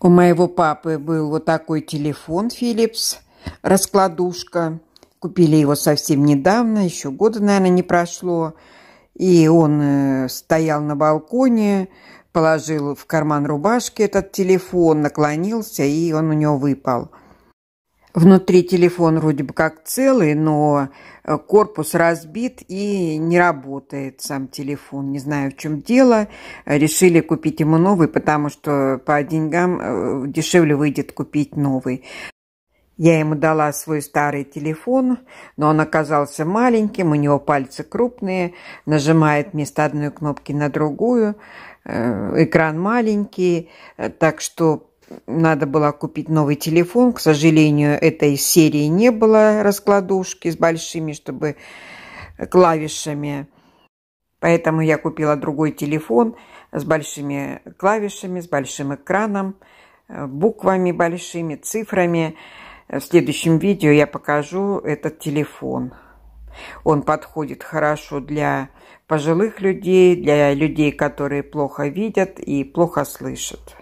У моего папы был вот такой телефон Philips, раскладушка. Купили его совсем недавно, еще года, наверное, не прошло. И он э, стоял на балконе, положил в карман рубашки этот телефон, наклонился, и он у него выпал – Внутри телефон вроде бы как целый, но э, корпус разбит и не работает сам телефон. Не знаю, в чем дело. Решили купить ему новый, потому что по деньгам э, дешевле выйдет купить новый. Я ему дала свой старый телефон, но он оказался маленьким, у него пальцы крупные, нажимает вместо одной кнопки на другую, э, экран маленький, так что надо было купить новый телефон. К сожалению, этой серии не было раскладушки с большими, чтобы клавишами. Поэтому я купила другой телефон с большими клавишами, с большим экраном, э, буквами большими, цифрами. В следующем видео я покажу этот телефон. Он подходит хорошо для пожилых людей, для людей, которые плохо видят и плохо слышат.